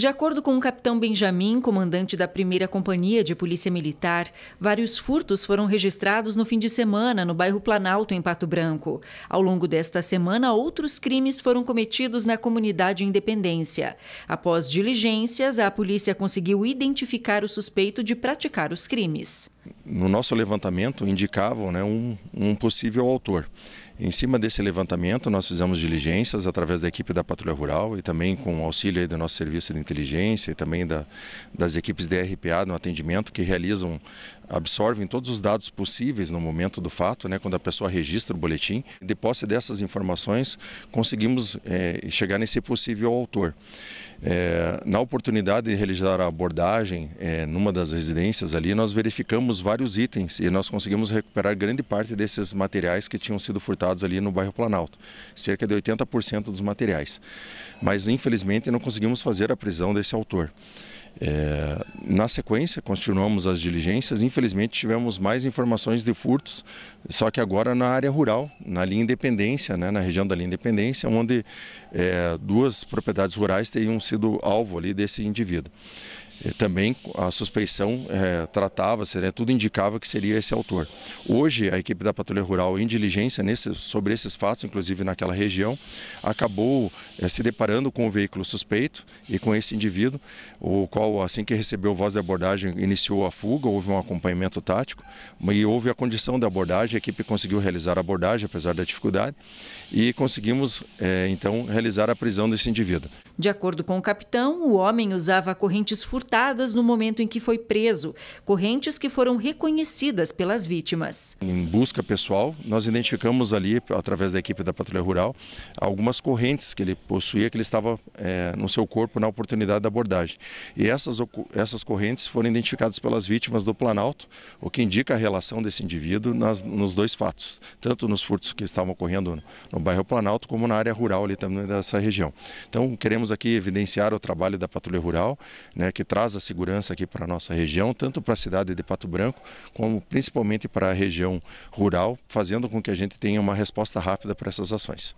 De acordo com o capitão Benjamin, comandante da primeira companhia de polícia militar, vários furtos foram registrados no fim de semana no bairro Planalto, em Pato Branco. Ao longo desta semana, outros crimes foram cometidos na comunidade Independência. Após diligências, a polícia conseguiu identificar o suspeito de praticar os crimes. No nosso levantamento indicavam né, um, um possível autor. Em cima desse levantamento, nós fizemos diligências através da equipe da Patrulha Rural e também com o auxílio do nosso serviço de inteligência e também da, das equipes de RPA no atendimento que realizam, absorvem todos os dados possíveis no momento do fato, né, quando a pessoa registra o boletim. De posse dessas informações, conseguimos é, chegar nesse possível autor. É, na oportunidade de realizar a abordagem é, numa das residências ali, nós verificamos vários itens e nós conseguimos recuperar grande parte desses materiais que tinham sido furtados ali no bairro Planalto, cerca de 80% dos materiais. Mas infelizmente não conseguimos fazer a prisão desse autor. É, na sequência, continuamos as diligências. Infelizmente, tivemos mais informações de furtos, só que agora na área rural, na linha Independência, né, na região da linha Independência, onde é, duas propriedades rurais teriam sido alvo ali desse indivíduo. Eh, também a suspeição é, eh, tratava-se, né, tudo indicava que seria esse autor. Hoje, a equipe da Patrulha Rural, em diligência nesse, sobre esses fatos, inclusive naquela região, acabou é, se deparando com o veículo suspeito e com esse indivíduo, o qual, assim que recebeu voz de abordagem, iniciou a fuga, houve um acompanhamento tático e houve a condição da abordagem. A equipe conseguiu realizar a abordagem, apesar da dificuldade, e conseguimos, é, então, realizar a prisão desse indivíduo. De acordo com o capitão, o homem usava correntes furtivas furtadas no momento em que foi preso, correntes que foram reconhecidas pelas vítimas. Em busca pessoal, nós identificamos ali, através da equipe da Patrulha Rural, algumas correntes que ele possuía, que ele estava é, no seu corpo na oportunidade da abordagem. E essas, essas correntes foram identificadas pelas vítimas do Planalto, o que indica a relação desse indivíduo nas, nos dois fatos, tanto nos furtos que estavam ocorrendo no, no bairro Planalto, como na área rural ali também dessa região. Então, queremos aqui evidenciar o trabalho da Patrulha Rural, né, que traz traz a segurança aqui para a nossa região, tanto para a cidade de Pato Branco, como principalmente para a região rural, fazendo com que a gente tenha uma resposta rápida para essas ações.